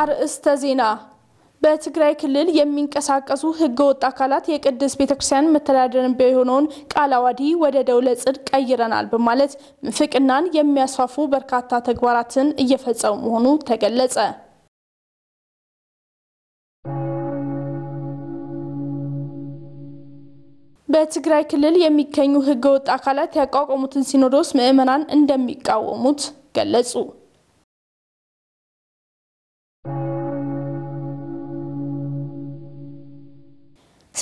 አርእስተ ዜና በትግራይ ክልል የሚንቀሳቀሱ ህገ ወጥ አካላት የቅድስት ቤተክርስቲያን መተዳደሪያ የሆነውን ቃለ ዓዋዲ ወደ ደውለ ጽድቅ ቀይረናል በማለት ምንፍቅናን የሚያስፋፉ በርካታ ተግባራትን እየፈጸሙ መሆኑ ተገለጸ። በትግራይ ክልል የሚገኙ ህገወጥ አካላት ያቋቋሙትን ሲኖዶስ ምዕመናን እንደሚቃወሙት ገለጹ።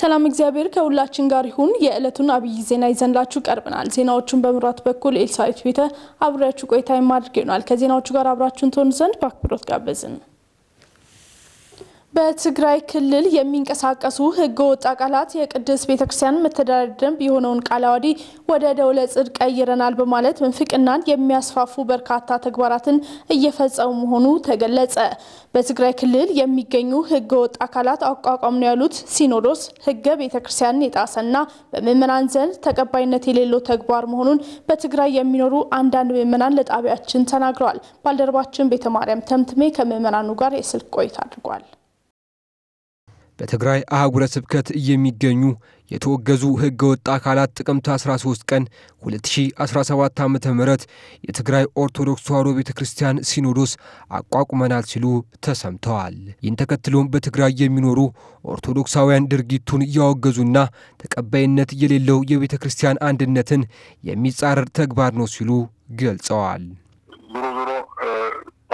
ሰላም እግዚአብሔር ከሁላችን ጋር ይሁን። የዕለቱን አብይ ዜና ይዘንላችሁ ቀርብናል። ዜናዎቹን በምራት በኩል ኤልሳዊት ቤተ አብሬያችሁ ቆይታ የማድርግ ይሆናል። ከዜናዎቹ ጋር አብራችሁን ትሆኑ ዘንድ በአክብሮት ጋበዝን። በትግራይ ክልል የሚንቀሳቀሱ ወጥ አካላት የቅድስት ቤተክርስቲያን መተዳደሪያ ደንብ የሆነውን ቃለ ዓዋዲ ወደ ደውለ ጽድቅ ቀይረናል በማለት ምንፍቅናን የሚያስፋፉ በርካታ ተግባራትን እየፈጸሙ መሆኑ ተገለጸ። በትግራይ ክልል የሚገኙ ወጥ አካላት አቋቋም ነው ያሉት ሲኖዶስ ህገ ቤተክርስቲያንን የጣሰና በምዕመናን ዘንድ ተቀባይነት የሌለው ተግባር መሆኑን በትግራይ የሚኖሩ አንዳንድ ምዕመናን ለጣቢያችን ተናግረዋል። ባልደረባችን ቤተማርያም ተምትሜ ከምዕመናኑ ጋር የስልክ ቆይታ አድርጓል። በትግራይ አህጉረ ስብከት የሚገኙ የተወገዙ ወጥ አካላት ጥቅምት 13 ቀን 2017 ዓ ም የትግራይ ኦርቶዶክስ ተዋሕዶ ቤተ ክርስቲያን ሲኖዶስ አቋቁመናል ሲሉ ተሰምተዋል። ይህን ተከትሎም በትግራይ የሚኖሩ ኦርቶዶክሳውያን ድርጊቱን እያወገዙና ተቀባይነት የሌለው የቤተ ክርስቲያን አንድነትን የሚጻረር ተግባር ነው ሲሉ ገልጸዋል። ዞሮ ዞሮ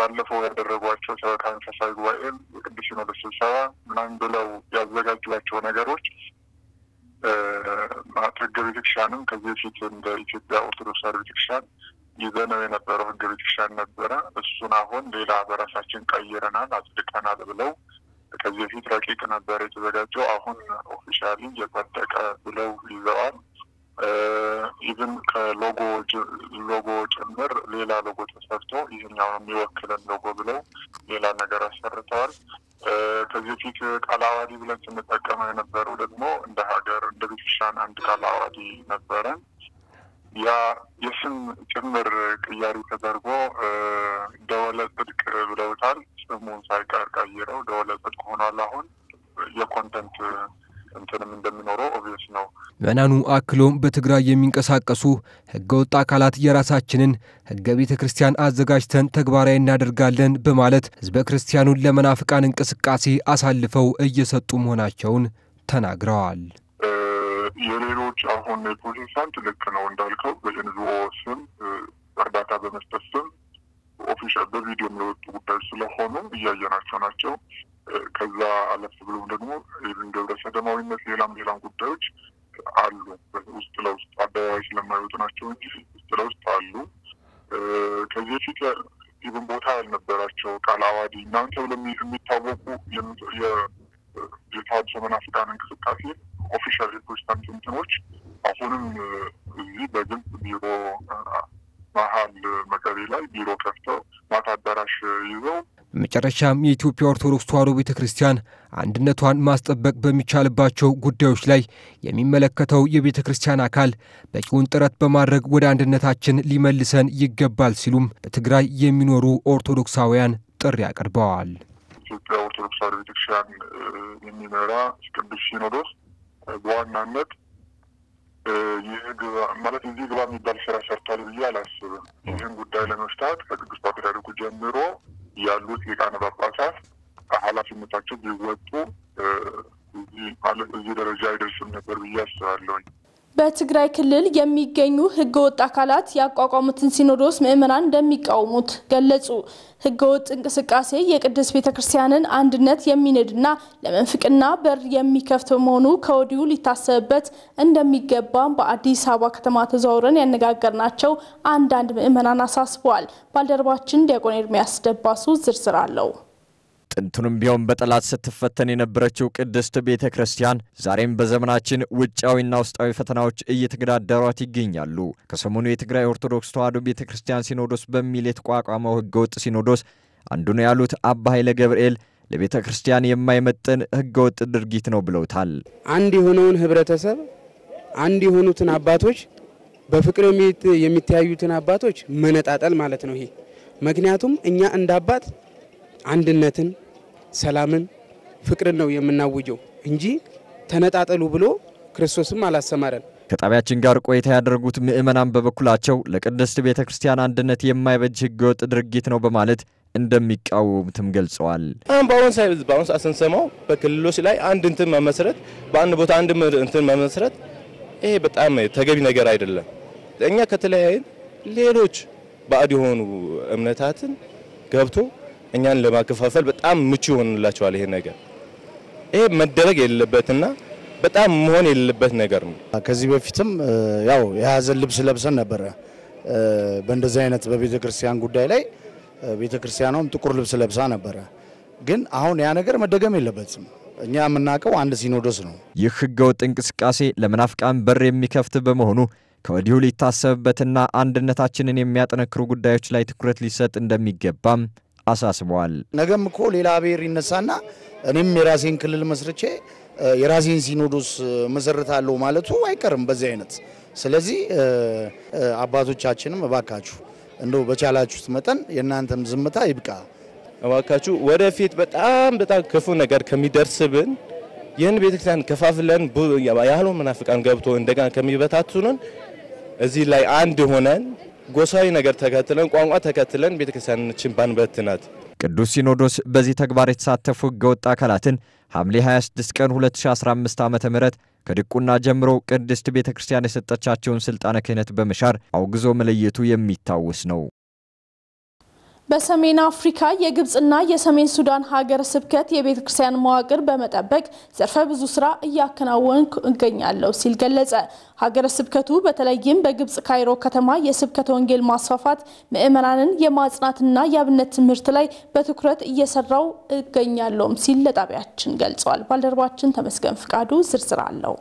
ባለፈው ያደረጓቸው ስለ መንፈሳዊ ጉባኤም የቅዱስ ሲኖዶስ ስብሰባ ምናምን ብለው ያዘጋጇቸው ነገሮች ህገ ቤተክርስቲያንም ከዚህ በፊት እንደ ኢትዮጵያ ኦርቶዶክስ ቤተክርስቲያን ይዘነው የነበረው ህገ ቤተክርስቲያን ነበረ። እሱን አሁን ሌላ በራሳችን ቀይረናል፣ አጽድቀናል ብለው ከዚህ በፊት ረቂቅ ነበረ የተዘጋጀው። አሁን ኦፊሻሊ የጸደቀ ብለው ይዘዋል። ኢቭን ከሎጎ ሎጎ ጭምር ሌላ ሎጎ ተሰርቶ ይህኛውን የሚወክለን ሎጎ ብለው ሌላ ነገር አሰርተዋል። ከዚህ በፊት ቃል አዋዲ ብለን ስንጠቀመው የነበረው ደግሞ እንደ ሀገር እንደ ቤተክርስቲያን አንድ ቃል አዋዲ ነበረን። ያ የስም ጭምር ቅያሪ ተደርጎ ደወለ ጽድቅ ብለውታል። ስሙን ሳይቀር ቀይረው ደወለ ጽድቅ ሆኗል። አሁን የኮንተንት እንትንም እንደሚኖረው ኦብቪየስ ነው። ምዕመናኑ አክሎም በትግራይ የሚንቀሳቀሱ ህገወጥ አካላት የራሳችንን ህገ ቤተ ክርስቲያን አዘጋጅተን ተግባራዊ እናደርጋለን በማለት ህዝበ ክርስቲያኑን ለመናፍቃን እንቅስቃሴ አሳልፈው እየሰጡ መሆናቸውን ተናግረዋል። የሌሎች አሁን ፕሮቴስታንት ልክ ነው እንዳልከው በኤንጂኦ ስም እርዳታ በመስጠት ስም ኦፊሻል በቪዲዮ የሚወጡ ጉዳዮች ስለሆኑ እያየናቸው ናቸው። ከዛ አለፍ ብሎም ደግሞ ኢብን ግብረ ሰደማዊነት ሌላም ሌላም ጉዳዮች አሉ። ውስጥ ለውስጥ አደባባይ ስለማይወጡ ናቸው እንጂ ውስጥ ለውስጥ አሉ። ከዚህ በፊት ኢብን ቦታ ያልነበራቸው ቃል አዋዲ እናንተ ብሎ የሚታወቁ የተሃድሶ መናፍቃን እንቅስቃሴ ኦፊሻል የፕሮቴስታንት እንትኖች አሁንም እዚህ በግልጽ ቢሮ መሀል መቀሌ ላይ ቢሮ ከፍተው ማታ አዳራሽ ይዘው መጨረሻም የኢትዮጵያ ኦርቶዶክስ ተዋሕዶ ቤተ ክርስቲያን አንድነቷን ማስጠበቅ በሚቻልባቸው ጉዳዮች ላይ የሚመለከተው የቤተ ክርስቲያን አካል በቂውን ጥረት በማድረግ ወደ አንድነታችን ሊመልሰን ይገባል ሲሉም በትግራይ የሚኖሩ ኦርቶዶክሳውያን ጥሪ አቅርበዋል። ኢትዮጵያ ኦርቶዶክስ ተዋሕዶ ቤተ ክርስቲያን የሚመራ ቅዱስ ሲኖዶስ በዋናነት ይህ ግባ ማለት እዚህ ግባ የሚባል ስራ ሰርቶ ይፈታል ብዬ አላስብም። ይህን ጉዳይ ለመፍታት ከቅዱስ ፓትርያርኩ ጀምሮ ያሉት ሊቃነ ጳጳሳት በትግራይ ክልል የሚገኙ ህገወጥ አካላት ያቋቋሙትን ሲኖዶስ ምዕመናን እንደሚቃወሙት ገለጹ። ህገወጥ እንቅስቃሴ የቅድስት ቤተክርስቲያንን አንድነት የሚንድና ለመንፍቅና በር የሚከፍት በመሆኑ ከወዲሁ ሊታሰብበት እንደሚገባም በአዲስ አበባ ከተማ ተዘዋውረን ያነጋገርናቸው አንዳንድ ምዕመናን አሳስበዋል። ባልደረባችን ዲያቆን ኤርሚያስ ደባሱ ዝርዝር አለው። ጥንቱንም ቢሆን በጠላት ስትፈተን የነበረችው ቅድስት ቤተ ክርስቲያን ዛሬም በዘመናችን ውጫዊና ውስጣዊ ፈተናዎች እየተገዳደሯት ይገኛሉ። ከሰሞኑ የትግራይ ኦርቶዶክስ ተዋሕዶ ቤተ ክርስቲያን ሲኖዶስ በሚል የተቋቋመው ህገወጥ ሲኖዶስ አንዱ ነው ያሉት አባ ኃይለ ገብርኤል ለቤተ ክርስቲያን የማይመጥን ህገወጥ ድርጊት ነው ብለውታል። አንድ የሆነውን ህብረተሰብ፣ አንድ የሆኑትን አባቶች፣ በፍቅር የሚተያዩትን አባቶች መነጣጠል ማለት ነው ይሄ። ምክንያቱም እኛ እንደ አባት አንድነትን ሰላምን፣ ፍቅርን ነው የምናውጀው እንጂ ተነጣጠሉ ብሎ ክርስቶስም አላሰማረን። ከጣቢያችን ጋር ቆይታ ያደረጉት ምዕመናን በበኩላቸው ለቅድስት ቤተ ክርስቲያን አንድነት የማይበጅ ህገወጥ ድርጊት ነው በማለት እንደሚቃወሙትም ገልጸዋል። በአሁን ሰዓት ስንሰማው በክልሎች ላይ አንድ እንትን መመስረት፣ በአንድ ቦታ አንድ እንትን መመስረት ይሄ በጣም ተገቢ ነገር አይደለም። እኛ ከተለያየን ሌሎች ባዕድ የሆኑ እምነታትን ገብቶ እኛን ለማከፋፈል በጣም ምቹ ይሆንላቸዋል። ይሄ ነገር ይሄ መደረግ የሌለበትና በጣም መሆን የሌለበት ነገር ነው። ከዚህ በፊትም ያው የሀዘን ልብስ ለብሰን ነበረ። በእንደዚህ አይነት በቤተ ክርስቲያን ጉዳይ ላይ ቤተ ክርስቲያኗም ጥቁር ልብስ ለብሳ ነበረ። ግን አሁን ያ ነገር መደገም የለበትም። እኛ የምናውቀው አንድ ሲኖዶስ ነው። ይህ ህገወጥ እንቅስቃሴ ለመናፍቃን በር የሚከፍት በመሆኑ ከወዲሁ ሊታሰብበትና አንድነታችንን የሚያጠነክሩ ጉዳዮች ላይ ትኩረት ሊሰጥ እንደሚገባም አሳስበዋል። ነገም እኮ ሌላ ብሔር ይነሳና እኔም የራሴን ክልል መስርቼ የራሴን ሲኖዶስ መሰርታለሁ ማለቱ አይቀርም በዚህ አይነት። ስለዚህ አባቶቻችንም እባካችሁ እንደው በቻላችሁት መጠን የእናንተም ዝምታ ይብቃ እባካችሁ። ወደፊት በጣም በጣም ክፉ ነገር ከሚደርስብን ይህን ቤተክርስቲያን ከፋፍለን ያህሉ መናፍቃን ገብቶ እንደገና ከሚበታቱንን እዚህ ላይ አንድ ሆነን ጎሳዊ ነገር ተከትለን ቋንቋ ተከትለን ቤተክርስቲያናችን ባንበትናት። ቅዱስ ሲኖዶስ በዚህ ተግባር የተሳተፉ ህገወጥ አካላትን ሐምሌ 26 ቀን 2015 ዓ ም ከድቁና ጀምሮ ቅድስት ቤተ ክርስቲያን የሰጠቻቸውን ሥልጣነ ክህነት በመሻር አውግዞ መለየቱ የሚታወስ ነው። በሰሜን አፍሪካ የግብፅና የሰሜን ሱዳን ሀገረ ስብከት የቤተ ክርስቲያን መዋቅር በመጠበቅ ዘርፈ ብዙ ስራ እያከናወንኩ እገኛለሁ ሲል ገለጸ። ሀገረ ስብከቱ በተለይም በግብፅ ካይሮ ከተማ የስብከተ ወንጌል ማስፋፋት፣ ምዕመናንን የማጽናትና የአብነት ትምህርት ላይ በትኩረት እየሰራው እገኛለሁም ሲል ለጣቢያችን ገልጸዋል። ባልደረባችን ተመስገን ፍቃዱ ዝርዝር አለው።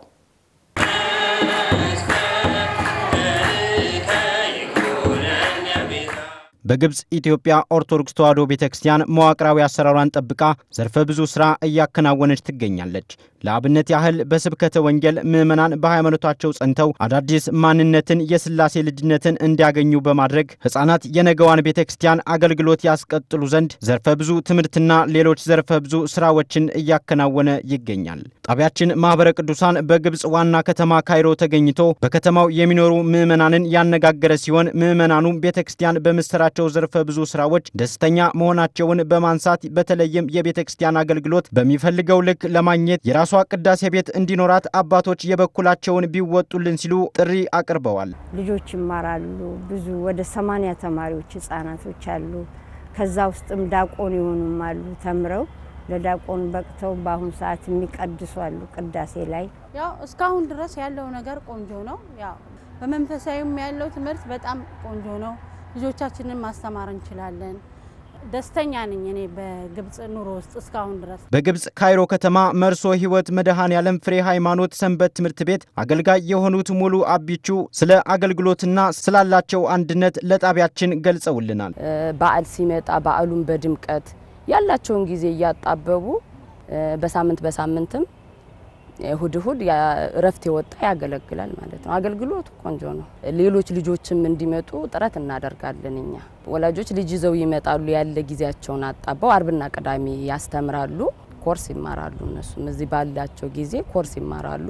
በግብፅ ኢትዮጵያ ኦርቶዶክስ ተዋሕዶ ቤተ ክርስቲያን መዋቅራዊ አሰራሯን ጠብቃ ዘርፈ ብዙ ስራ እያከናወነች ትገኛለች። ለአብነት ያህል በስብከተ ወንጌል ምዕመናን በሃይማኖታቸው ጸንተው አዳዲስ ማንነትን፣ የስላሴ ልጅነትን እንዲያገኙ በማድረግ ሕፃናት የነገዋን ቤተ ክርስቲያን አገልግሎት ያስቀጥሉ ዘንድ ዘርፈ ብዙ ትምህርትና ሌሎች ዘርፈ ብዙ ስራዎችን እያከናወነ ይገኛል። ጣቢያችን ማኅበረ ቅዱሳን በግብፅ ዋና ከተማ ካይሮ ተገኝቶ በከተማው የሚኖሩ ምዕመናንን ያነጋገረ ሲሆን ምዕመናኑ ቤተ ክርስቲያን በምስራቸው በሚሰሯቸው ዘርፈ ብዙ ስራዎች ደስተኛ መሆናቸውን በማንሳት በተለይም የቤተ ክርስቲያን አገልግሎት በሚፈልገው ልክ ለማግኘት የራሷ ቅዳሴ ቤት እንዲኖራት አባቶች የበኩላቸውን ቢወጡልን ሲሉ ጥሪ አቅርበዋል። ልጆች ይማራሉ። ብዙ ወደ ሰማንያ ተማሪዎች ህጻናቶች አሉ። ከዛ ውስጥም ዳቆን የሆኑም አሉ ተምረው ለዳቆን በቅተው በአሁኑ ሰዓት የሚቀድሱ አሉ። ቅዳሴ ላይ ያው እስካሁን ድረስ ያለው ነገር ቆንጆ ነው። ያው በመንፈሳዊም ያለው ትምህርት በጣም ቆንጆ ነው። ልጆቻችንን ማስተማር እንችላለን። ደስተኛ ነኝ እኔ በግብጽ ኑሮ ውስጥ እስካሁን ድረስ። በግብጽ ካይሮ ከተማ መርሶ ህይወት መድሃን ያለም ፍሬ ሃይማኖት ሰንበት ትምህርት ቤት አገልጋይ የሆኑት ሙሉ አቢቹ ስለ አገልግሎትና ስላላቸው አንድነት ለጣቢያችን ገልጸውልናል። በዓል ሲመጣ በዓሉን በድምቀት ያላቸውን ጊዜ እያጣበቡ በሳምንት በሳምንትም እሁድ እሁድ እረፍት የወጣ ያገለግላል ማለት ነው። አገልግሎቱ ቆንጆ ነው። ሌሎች ልጆችም እንዲመጡ ጥረት እናደርጋለን። እኛ ወላጆች ልጅ ይዘው ይመጣሉ። ያለ ጊዜያቸውን አጣበው አርብና ቅዳሜ ያስተምራሉ፣ ኮርስ ይማራሉ። እነሱም እዚህ ባላቸው ጊዜ ኮርስ ይማራሉ።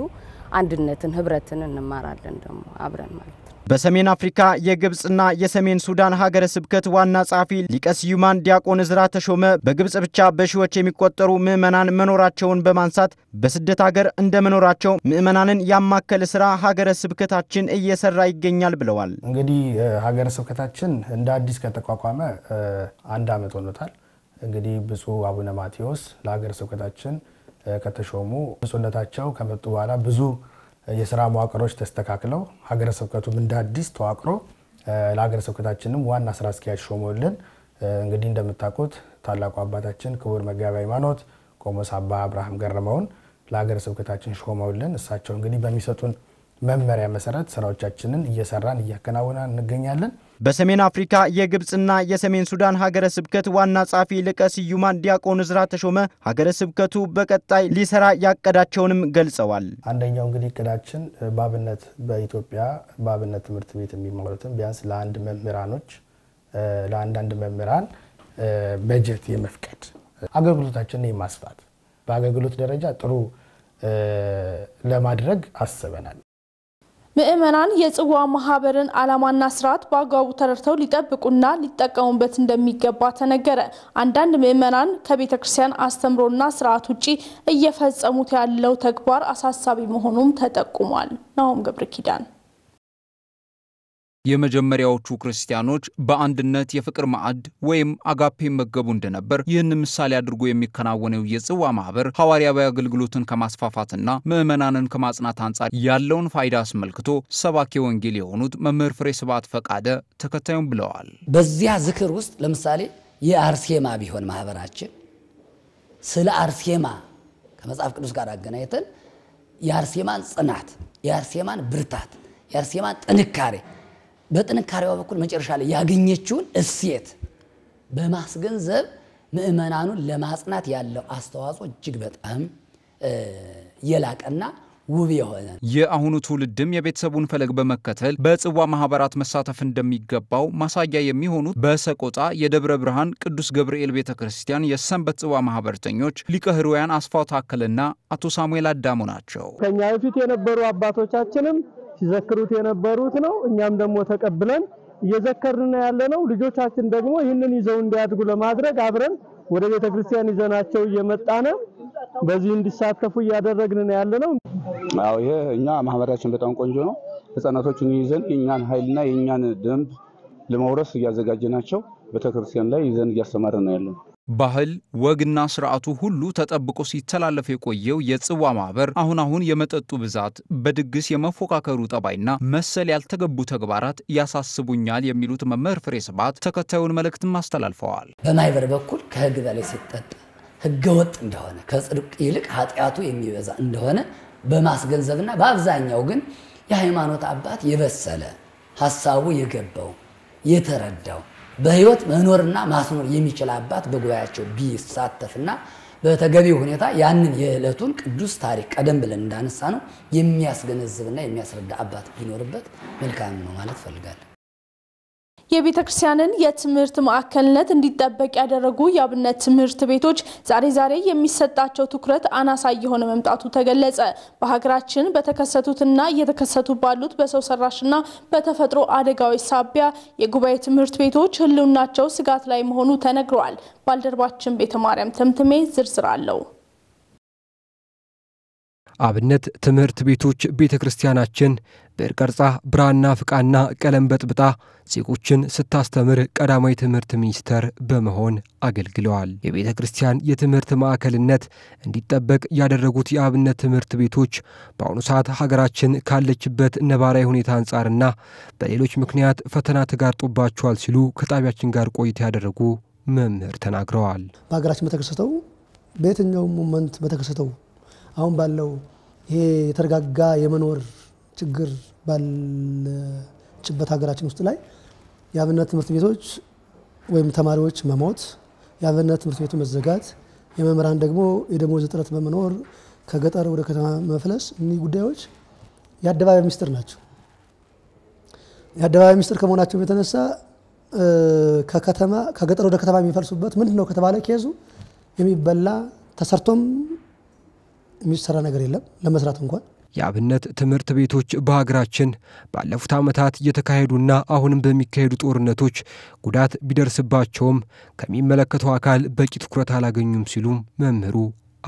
አንድነትን፣ ህብረትን እንማራለን ደግሞ አብረን ማለት በሰሜን አፍሪካ የግብፅና የሰሜን ሱዳን ሀገረ ስብከት ዋና ጸሐፊ ሊቀ ስዩማን ዲያቆን እዝራ ተሾመ በግብፅ ብቻ በሺዎች የሚቆጠሩ ምዕመናን መኖራቸውን በማንሳት በስደት ሀገር እንደመኖራቸው ምዕመናንን ያማከለ ስራ ሀገረ ስብከታችን እየሰራ ይገኛል ብለዋል። እንግዲህ ሀገረ ስብከታችን እንደ አዲስ ከተቋቋመ አንድ ዓመት ሆኖታል። እንግዲህ ብፁዕ አቡነ ማቴዎስ ለሀገረ ስብከታችን ከተሾሙ ብፁዕነታቸው ከመጡ በኋላ ብዙ የስራ መዋቅሮች ተስተካክለው ሀገረ ስብከቱም እንደ አዲስ ተዋቅሮ ለሀገረ ስብከታችንም ዋና ስራ አስኪያጅ ሾሞልን እንግዲህ እንደምታውቁት ታላቁ አባታችን ክቡር መጋቢ ሃይማኖት ቆሞስ አባ አብርሃም ገረመውን ለሀገረ ስብከታችን ሾመውልን እሳቸው እንግዲህ በሚሰጡን መመሪያ መሰረት ስራዎቻችንን እየሰራን እያከናወናን እንገኛለን። በሰሜን አፍሪካ የግብፅና የሰሜን ሱዳን ሀገረ ስብከት ዋና ጸሐፊ ልቀ ስዩማን ዲያቆን እዝራ ተሾመ ሀገረ ስብከቱ በቀጣይ ሊሰራ ያቀዳቸውንም ገልጸዋል። አንደኛው እንግዲህ እቅዳችን በአብነት በኢትዮጵያ በአብነት ትምህርት ቤት የሚማሩትን ቢያንስ ለአንድ መምህራኖች ለአንዳንድ መምህራን በጀት የመፍቀድ አገልግሎታችንን የማስፋት በአገልግሎት ደረጃ ጥሩ ለማድረግ አስበናል። ምእመናን የጽዋ ማህበርን ዓላማና ስርዓት በአግባቡ ተረድተው ሊጠብቁና ሊጠቀሙበት እንደሚገባ ተነገረ። አንዳንድ ምዕመናን ከቤተ ክርስቲያን አስተምሮና ስርዓት ውጪ እየፈጸሙት ያለው ተግባር አሳሳቢ መሆኑም ተጠቁሟል። ናሆም ገብረ ኪዳን የመጀመሪያዎቹ ክርስቲያኖች በአንድነት የፍቅር ማዕድ ወይም አጋፔ መገቡ እንደነበር ይህን ምሳሌ አድርጎ የሚከናወነው የጽዋ ማህበር ሐዋርያዊ አገልግሎትን ከማስፋፋትና ምዕመናንን ከማጽናት አንጻር ያለውን ፋይዳ አስመልክቶ ሰባኪ ወንጌል የሆኑት መምህር ፍሬ ስብሐት ፈቃደ ተከታዩም ብለዋል። በዚያ ዝክር ውስጥ ለምሳሌ የአርሴማ ቢሆን ማህበራችን ስለ አርሴማ ከመጽሐፍ ቅዱስ ጋር አገናኝተን የአርሴማን ጽናት፣ የአርሴማን ብርታት፣ የአርሴማን ጥንካሬ በጥንካሬዋ በኩል መጨረሻ ላይ ያገኘችውን እሴት በማስገንዘብ ምእመናኑን ለማጽናት ያለው አስተዋጽኦ እጅግ በጣም የላቀና ውብ የሆነ የአሁኑ ትውልድም የቤተሰቡን ፈለግ በመከተል በጽዋ ማህበራት መሳተፍ እንደሚገባው ማሳያ የሚሆኑት በሰቆጣ የደብረ ብርሃን ቅዱስ ገብርኤል ቤተ ክርስቲያን የሰንበት ጽዋ ማህበርተኞች ሊቀ ሕሩያን አስፋው ታከልና አቶ ሳሙኤል አዳሙ ናቸው። ከኛ በፊት የነበሩ አባቶቻችንም ሲዘክሩት የነበሩት ነው። እኛም ደግሞ ተቀብለን እየዘከርን ነው። ልጆቻችን ደግሞ ይህንን ይዘው እንዲያድጉ ለማድረግ አብረን ወደ ቤተክርስቲያን ይዘናቸው እየመጣነ በዚህ እንዲሳተፉ እያደረግን ነው ያለ ነው። አዎ ይሄ እኛ ማህበራችን በጣም ቆንጆ ነው። ህጻናቶችን ይዘን የእኛን ኃይልና የእኛን ደንብ ለመውረስ እያዘጋጀናቸው ቤተክርስቲያን ላይ ይዘን እያስተማርን ነው ያለን። ባህል ወግና ስርዓቱ ሁሉ ተጠብቆ ሲተላለፍ የቆየው የጽዋ ማህበር አሁን አሁን የመጠጡ ብዛት፣ በድግስ የመፎካከሩ ጠባይና መሰል ያልተገቡ ተግባራት ያሳስቡኛል የሚሉት መምህር ፍሬ ስብሐት ተከታዩን መልእክትም አስተላልፈዋል። በማህበር በኩል ከህግ በላይ ሲጠጣ ህገወጥ እንደሆነ ከጽድቅ ይልቅ ኃጢአቱ የሚበዛ እንደሆነ በማስገንዘብና በአብዛኛው ግን የሃይማኖት አባት የበሰለ ሀሳቡ የገባው የተረዳው በህይወት መኖርና ማስኖር የሚችል አባት በጉባኤያቸው ቢሳተፍና በተገቢው ሁኔታ ያንን የዕለቱን ቅዱስ ታሪክ ቀደም ብለን እንዳነሳ ነው የሚያስገነዝብና የሚያስረዳ አባት ቢኖርበት መልካም ነው ማለት እፈልጋለሁ። የቤተ ክርስቲያንን የትምህርት ማዕከልነት እንዲጠበቅ ያደረጉ የአብነት ትምህርት ቤቶች ዛሬ ዛሬ የሚሰጣቸው ትኩረት አናሳ እየሆነ መምጣቱ ተገለጸ። በሀገራችን በተከሰቱትና እየተከሰቱ ባሉት በሰው ሰራሽና በተፈጥሮ አደጋዎች ሳቢያ የጉባኤ ትምህርት ቤቶች ሕልውናቸው ስጋት ላይ መሆኑ ተነግረዋል። ባልደረባችን ቤተ ማርያም ተምትሜ ዝርዝር አለው። አብነት ትምህርት ቤቶች ቤተ ክርስቲያናችን ብዕር ቀርጻ፣ ብራና ፍቃና ቀለም በጥብጣ ዜጎችን ስታስተምር ቀዳማዊ ትምህርት ሚኒስተር በመሆን አገልግለዋል። የቤተ ክርስቲያን የትምህርት ማዕከልነት እንዲጠበቅ ያደረጉት የአብነት ትምህርት ቤቶች በአሁኑ ሰዓት ሀገራችን ካለችበት ነባራዊ ሁኔታ አንጻርና በሌሎች ምክንያት ፈተና ተጋርጦባቸዋል ሲሉ ከጣቢያችን ጋር ቆይታ ያደረጉ መምህር ተናግረዋል። በሀገራችን በተከሰተው በየትኛውም ሞመንት በተከሰተው አሁን ባለው ይሄ የተረጋጋ የመኖር ችግር ባለችበት ሀገራችን ውስጥ ላይ የአብነት ትምህርት ቤቶች ወይም ተማሪዎች መሞት፣ የአብነት ትምህርት ቤቱ መዘጋት፣ የመምህራን ደግሞ የደሞዝ እጥረት በመኖር ከገጠር ወደ ከተማ መፍለስ፣ እኒህ ጉዳዮች የአደባባይ ሚስጥር ናቸው። የአደባባይ ሚስጥር ከመሆናቸው የተነሳ ከከተማ ከገጠር ወደ ከተማ የሚፈልሱበት ምንድን ነው ከተባለ ኬዙ የሚበላ ተሰርቶም የሚሰራ ነገር የለም ለመስራት እንኳን። የአብነት ትምህርት ቤቶች በሀገራችን ባለፉት ዓመታት እየተካሄዱና አሁንም በሚካሄዱ ጦርነቶች ጉዳት ቢደርስባቸውም ከሚመለከተው አካል በቂ ትኩረት አላገኙም ሲሉ መምህሩ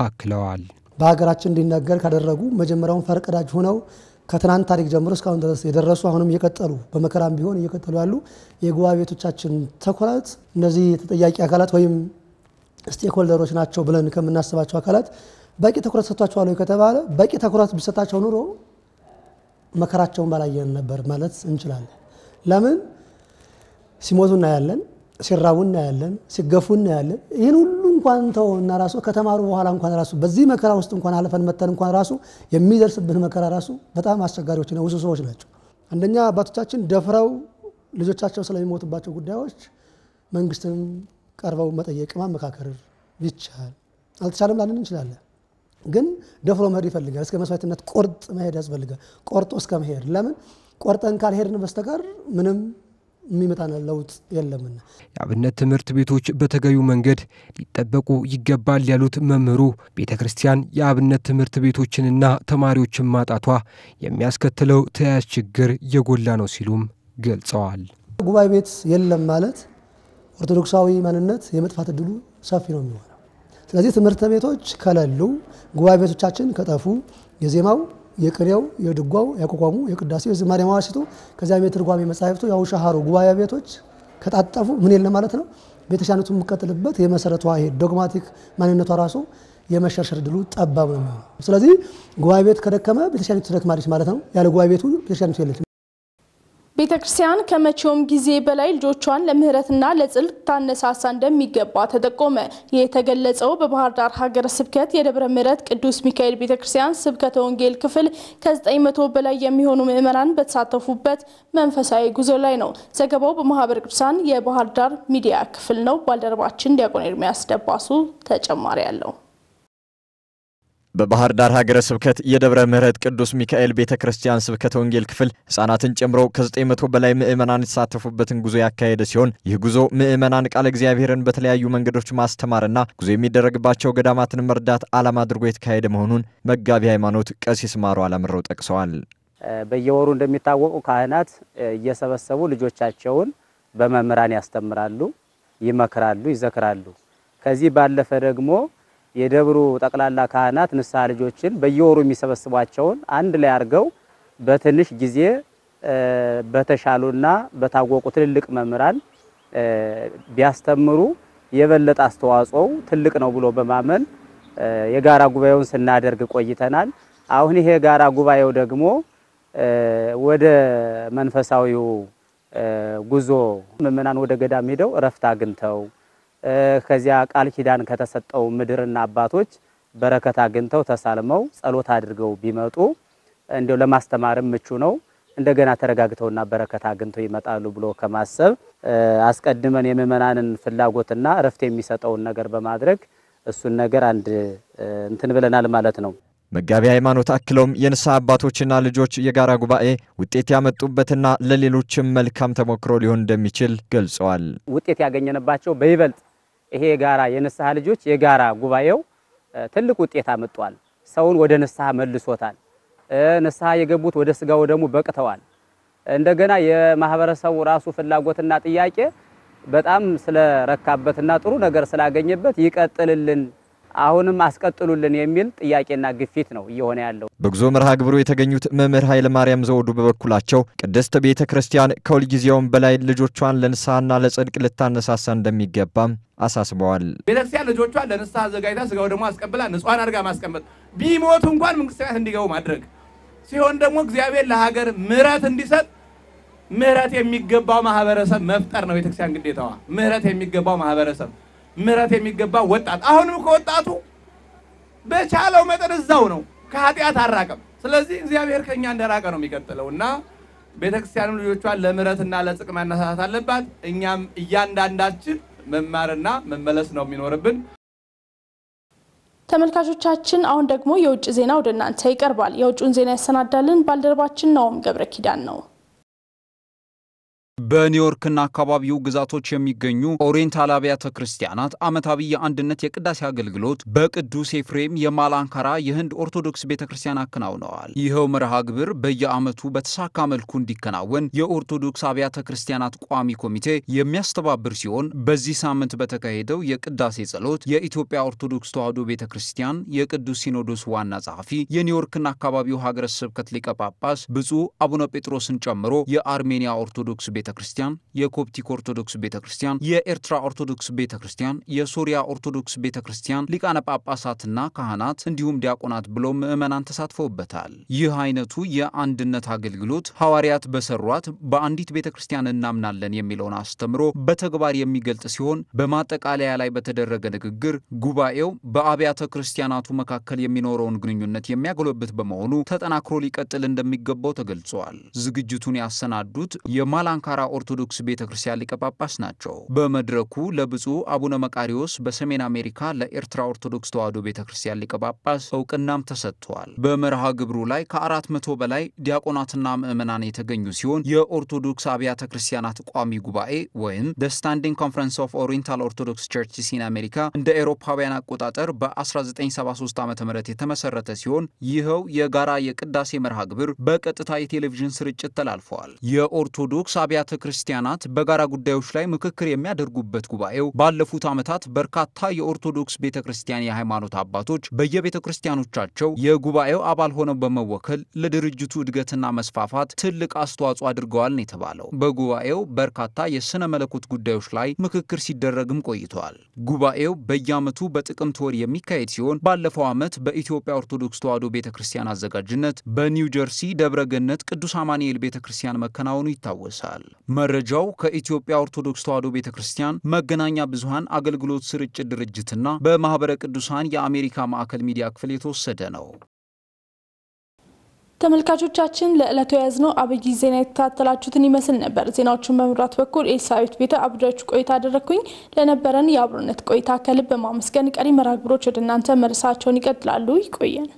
አክለዋል። በሀገራችን እንዲነገር ካደረጉ መጀመሪያውን ፈርቀዳጅ ሆነው ከትናንት ታሪክ ጀምሮ እስካሁን ድረስ የደረሱ አሁንም እየቀጠሉ በመከራም ቢሆን እየቀጠሉ ያሉ የጉባ ቤቶቻችን ተኮራት እነዚህ ተጠያቂ አካላት ወይም ስቴክሆልደሮች ናቸው ብለን ከምናስባቸው አካላት በቂ ትኩረት ሰጥቷቸዋል ወይ ከተባለ በቂ ትኩረት ቢሰጣቸው ኑሮ መከራቸውን ባላየን ነበር ማለት እንችላለን። ለምን ሲሞቱ እናያለን፣ ሲራቡ እናያለን፣ ሲገፉ እናያለን። ይህን ሁሉ እንኳን ተውና ራሱ ከተማሩ በኋላ እንኳን ራሱ በዚህ መከራ ውስጥ እንኳን አልፈን መተን እንኳን ራሱ የሚደርስብን መከራ ራሱ በጣም አስቸጋሪዎችና ውሱ ሰዎች ናቸው። አንደኛ አባቶቻችን ደፍረው ልጆቻቸው ስለሚሞቱባቸው ጉዳዮች መንግስትን ቀርበው መጠየቅ ማመካከር ይቻል አልተቻለም ላንን እንችላለን። ግን ደፍሮ መሄድ ይፈልጋል። እስከ መስዋዕትነት ቆርጥ መሄድ ያስፈልጋል። ቆርጦ እስከ መሄድ ለምን ቆርጠን ካልሄድን በስተቀር ምንም የሚመጣ ለውጥ የለምና የአብነት ትምህርት ቤቶች በተገቢው መንገድ ሊጠበቁ ይገባል ያሉት መምህሩ ቤተ ክርስቲያን የአብነት ትምህርት ቤቶችንና ተማሪዎችን ማጣቷ የሚያስከትለው ተያያዥ ችግር የጎላ ነው ሲሉም ገልጸዋል። ጉባኤ ቤት የለም ማለት ኦርቶዶክሳዊ ማንነት የመጥፋት እድሉ ሰፊ ነው የሚሆነው ስለዚህ ትምህርት ቤቶች ከሌሉ ጉባኤ ቤቶቻችን ከጠፉ የዜማው የቅኔው የድጓው የአቋቋሙ የቅዳሴው የዝማሬ ማዋሲቱ ከዚያም የትርጓሜ መጻሕፍቱ ያው ጉባኤ ቤቶች ከጣጠፉ ምን የለ ማለት ነው። ቤተክርስቲያኒቱ የምትቀጥልበት የመሰረቷ ይሄ ዶግማቲክ ማንነቷ ራሱ የመሸርሸር ድሉ ጠባብ ነው። ስለዚህ ጉባኤ ቤት ከደከመ ቤተክርስቲያኒቱ ትደክማለች ማለት ነው። ያለ ጉባኤ ቤቱ ቤተክርስቲያኒቱ የለችም። ቤተ ክርስቲያን ከመቼውም ጊዜ በላይ ልጆቿን ለምህረትና ለጽል ታነሳሳ እንደሚገባ ተጠቆመ። ይህ የተገለጸው በባህር ዳር ሀገረ ስብከት የደብረ ምህረት ቅዱስ ሚካኤል ቤተ ክርስቲያን ስብከተ ወንጌል ክፍል ከ900 በላይ የሚሆኑ ምዕመናን በተሳተፉበት መንፈሳዊ ጉዞ ላይ ነው። ዘገባው በማህበረ ቅዱሳን የባህር ዳር ሚዲያ ክፍል ነው። ባልደረባችን ዲያቆን ኤርሚያስ ደባሱ ተጨማሪ አለው። በባህር ዳር ሀገረ ስብከት የደብረ ምሕረት ቅዱስ ሚካኤል ቤተ ክርስቲያን ስብከተ ወንጌል ክፍል ሕፃናትን ጨምሮ ከ900 በላይ ምዕመናን የተሳተፉበትን ጉዞ ያካሄደ ሲሆን ይህ ጉዞ ምዕመናን ቃለ እግዚአብሔርን በተለያዩ መንገዶች ማስተማርና ጉዞ የሚደረግባቸው ገዳማትን መርዳት ዓላማ አድርጎ የተካሄደ መሆኑን መጋቢ ሃይማኖት ቀሲስ ማሩ አለምረው ጠቅሰዋል። በየወሩ እንደሚታወቁ ካህናት እየሰበሰቡ ልጆቻቸውን በመምህራን ያስተምራሉ፣ ይመክራሉ፣ ይዘክራሉ። ከዚህ ባለፈ ደግሞ የደብሩ ጠቅላላ ካህናት ንስሐ ልጆችን በየወሩ የሚሰበስቧቸውን አንድ ላይ አድርገው በትንሽ ጊዜ በተሻሉና በታወቁ ትልልቅ መምህራን ቢያስተምሩ የበለጠ አስተዋጽኦው ትልቅ ነው ብሎ በማመን የጋራ ጉባኤውን ስናደርግ ቆይተናል። አሁን ይሄ የጋራ ጉባኤው ደግሞ ወደ መንፈሳዊው ጉዞ ምዕመናን ወደ ገዳም ሄደው እረፍት አግኝተው ከዚያ ቃል ኪዳን ከተሰጠው ምድርና አባቶች በረከት አግኝተው ተሳልመው ጸሎት አድርገው ቢመጡ እንዲያው ለማስተማርም ምቹ ነው። እንደገና ተረጋግተውና በረከት አግኝተው ይመጣሉ ብሎ ከማሰብ አስቀድመን የምእመናንን ፍላጎትና እረፍት የሚሰጠውን ነገር በማድረግ እሱን ነገር አንድ እንትን ብለናል ማለት ነው። መጋቢ ሃይማኖት አክለውም የንስሐ አባቶችና ልጆች የጋራ ጉባኤ ውጤት ያመጡበትና ለሌሎችም መልካም ተሞክሮ ሊሆን እንደሚችል ገልጸዋል። ውጤት ያገኘንባቸው በይበልጥ ይሄ የጋራ የንስሐ ልጆች የጋራ ጉባኤው ትልቅ ውጤት አመጧል። ሰውን ወደ ንስሐ መልሶታል። ንስሐ የገቡት ወደ ስጋው ደሙ በቅተዋል። እንደገና የማህበረሰቡ ራሱ ፍላጎትና ጥያቄ በጣም ስለረካበትና ጥሩ ነገር ስላገኘበት ይቀጥልልን አሁንም አስቀጥሉልን የሚል ጥያቄና ግፊት ነው እየሆነ ያለው። በጉዞ መርሃ ግብሩ የተገኙት መምህር ኃይለ ማርያም ዘውዱ በበኩላቸው ቅድስት ቤተ ክርስቲያን ከሁልጊዜውም በላይ ልጆቿን ለንስሐና ለጽድቅ ልታነሳሳ እንደሚገባም አሳስበዋል። ቤተክርስቲያን ልጆቿን ለንስሐ አዘጋጅታ ስጋው ደግሞ አስቀብላ ንጹሐን አድርጋ ማስቀመጥ፣ ቢሞቱ እንኳን መንግስተ ሰማያት እንዲገቡ ማድረግ ሲሆን ደግሞ እግዚአብሔር ለሀገር ምሕረት እንዲሰጥ ምሕረት የሚገባው ማህበረሰብ መፍጠር ነው ቤተክርስቲያን ግዴታዋ። ምሕረት የሚገባው ማህበረሰብ ምሕረት የሚገባ ወጣት አሁንም ከወጣቱ በቻለው መጠን እዛው ነው፣ ከኃጢአት አራቀም። ስለዚህ እግዚአብሔር ከእኛ እንደራቀ ነው የሚቀጥለው እና ክርስቲያኑ ልጆቿን ለምሕረትና ለጽድቅ ማነሳሳት አለባት። እኛም እያንዳንዳችን መማርና መመለስ ነው የሚኖርብን። ተመልካቾቻችን አሁን ደግሞ የውጭ ዜና ወደ እናንተ ይቀርባል። የውጭውን ዜና ያሰናዳልን ባልደረባችን ነውም ገብረ ኪዳን ነው። በኒውዮርክና አካባቢው ግዛቶች የሚገኙ ኦሪየንታል አብያተ ክርስቲያናት ዓመታዊ የአንድነት የቅዳሴ አገልግሎት በቅዱስ ኤፍሬም የማላንካራ የህንድ ኦርቶዶክስ ቤተ ክርስቲያን አከናውነዋል። ይኸው መርሃ ግብር በየዓመቱ በተሳካ መልኩ እንዲከናወን የኦርቶዶክስ አብያተ ክርስቲያናት ቋሚ ኮሚቴ የሚያስተባብር ሲሆን በዚህ ሳምንት በተካሄደው የቅዳሴ ጸሎት የኢትዮጵያ ኦርቶዶክስ ተዋሕዶ ቤተ ክርስቲያን የቅዱስ ሲኖዶስ ዋና ጸሐፊ የኒውዮርክና አካባቢው ሀገረ ስብከት ሊቀ ጳጳስ ብፁዕ አቡነ ጴጥሮስን ጨምሮ የአርሜኒያ ኦርቶዶክስ ቤተ ክርስቲያን፣ የኮፕቲክ ኦርቶዶክስ ቤተ ክርስቲያን፣ የኤርትራ ኦርቶዶክስ ቤተ ክርስቲያን፣ የሶሪያ ኦርቶዶክስ ቤተ ክርስቲያን ሊቃነ ጳጳሳትና ካህናት እንዲሁም ዲያቆናት ብሎ ምዕመናን ተሳትፈውበታል። ይህ አይነቱ የአንድነት አገልግሎት ሐዋርያት በሰሯት በአንዲት ቤተ ክርስቲያን እናምናለን የሚለውን አስተምሮ በተግባር የሚገልጽ ሲሆን በማጠቃለያ ላይ በተደረገ ንግግር ጉባኤው በአብያተ ክርስቲያናቱ መካከል የሚኖረውን ግንኙነት የሚያጎለብት በመሆኑ ተጠናክሮ ሊቀጥል እንደሚገባው ተገልጿል። ዝግጅቱን ያሰናዱት የማላንካራ ኦርቶዶክስ ቤተ ክርስቲያን ሊቀ ጳጳስ ናቸው። በመድረኩ ለብፁዕ አቡነ መቃሪዎስ በሰሜን አሜሪካ ለኤርትራ ኦርቶዶክስ ተዋሕዶ ቤተ ክርስቲያን ሊቀ ጳጳስ እውቅናም ተሰጥቷል። በመርሃ ግብሩ ላይ ከአራት መቶ በላይ ዲያቆናትና ምዕመናን የተገኙ ሲሆን የኦርቶዶክስ አብያተ ክርስቲያናት ቋሚ ጉባኤ ወይም ደ ስታንዲንግ ኮንፈረንስ ኦፍ ኦሪንታል ኦርቶዶክስ ቸርችስ ኢን አሜሪካ እንደ ኤሮፓውያን አቆጣጠር በ1973 ዓ ም የተመሰረተ ሲሆን ይኸው የጋራ የቅዳሴ መርሃ ግብር በቀጥታ የቴሌቪዥን ስርጭት ተላልፈዋል። የኦርቶዶክስ አብያተ አብያተ ክርስቲያናት በጋራ ጉዳዮች ላይ ምክክር የሚያደርጉበት ጉባኤው ባለፉት ዓመታት በርካታ የኦርቶዶክስ ቤተ ክርስቲያን የሃይማኖት አባቶች በየቤተ ክርስቲያኖቻቸው የጉባኤው አባል ሆነው በመወከል ለድርጅቱ እድገትና መስፋፋት ትልቅ አስተዋጽኦ አድርገዋል ነው የተባለው። በጉባኤው በርካታ የሥነ መለኮት ጉዳዮች ላይ ምክክር ሲደረግም ቆይተዋል። ጉባኤው በየዓመቱ በጥቅምት ወር የሚካሄድ ሲሆን ባለፈው ዓመት በኢትዮጵያ ኦርቶዶክስ ተዋሕዶ ቤተ ክርስቲያን አዘጋጅነት በኒው ጀርሲ ደብረ ገነት ቅዱስ አማኑኤል ቤተ ክርስቲያን መከናወኑ ይታወሳል። መረጃው ከኢትዮጵያ ኦርቶዶክስ ተዋሕዶ ቤተ ክርስቲያን መገናኛ ብዙሃን አገልግሎት ስርጭት ድርጅትና በማኅበረ ቅዱሳን የአሜሪካ ማዕከል ሚዲያ ክፍል የተወሰደ ነው። ተመልካቾቻችን ለዕለቱ የያዝነው አብይ ዜና የተከታተላችሁትን ይመስል ነበር። ዜናዎቹን በመምራት በኩል ኤልሳቤት ቤተ አብዳችሁ ቆይታ አደረግኩኝ። ለነበረን የአብሮነት ቆይታ ከልብ በማመስገን ቀሪ መርሃ ግብሮች ወደ እናንተ መርሳቸውን ይቀጥላሉ። ይቆየን።